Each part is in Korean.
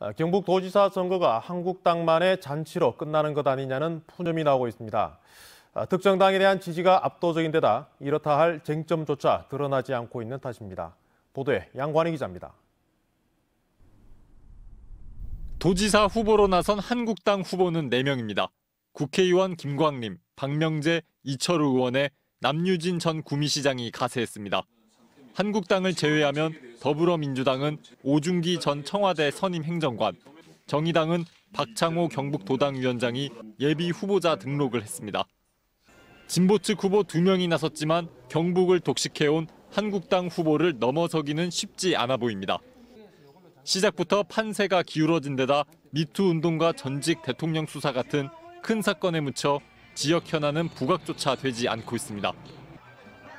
아, 경북도지사 선거가 한국당만의 잔치로 끝나는 것 아니냐는 푸념이 나오고 있습니다. 아, 특정 당에 대한 지지가 압도적인 데다 이렇다 할 쟁점조차 드러나지 않고 있는 탓입니다. 보도에 양관희 기자입니다. 도지사 후보로 나선 한국당 후보는 4명입니다. 국회의원 김광림, 박명재, 이철우 의원의 남유진 전 구미시장이 가세했습니다. 한국당을 제외하면 더불어민주당은 오중기 전 청와대 선임 행정관, 정의당은 박창호 경북도당 위원장이 예비 후보자 등록을 했습니다. 진보 측 후보 두 명이 나섰지만 경북을 독식해온 한국당 후보를 넘어서기는 쉽지 않아 보입니다. 시작부터 판세가 기울어진 데다 미투 운동과 전직 대통령 수사 같은 큰 사건에 묻혀 지역 현안은 부각조차 되지 않고 있습니다.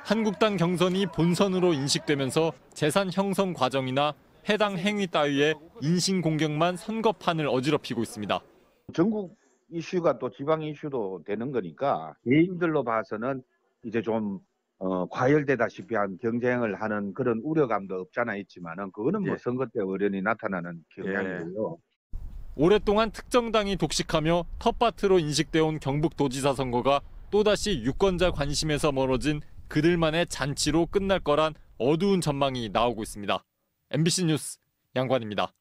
한국당 경선이 본선으로 인식되면서 재산 형성 과정이나 해당 행위 따위의 인신공격만 선거판을 어지럽히고 있습니다. 전국 이슈가 또 지방 이슈도 되는 거니까 개인들로 봐서는 이제 좀 어, 과열되다시피 한 경쟁을 하는 그런 우려감도 없잖아 있지만은 그거는 뭐 예. 선거 때 어련히 나타나는 경향이고요. 예. 오랫동안 특정당이 독식하며 텃밭으로 인식돼온 경북도지사 선거가 또다시 유권자 관심에서 멀어진 그들만의 잔치로 끝날 거란 어두운 전망이 나오고 있습니다. MBC 뉴스 양관입니다.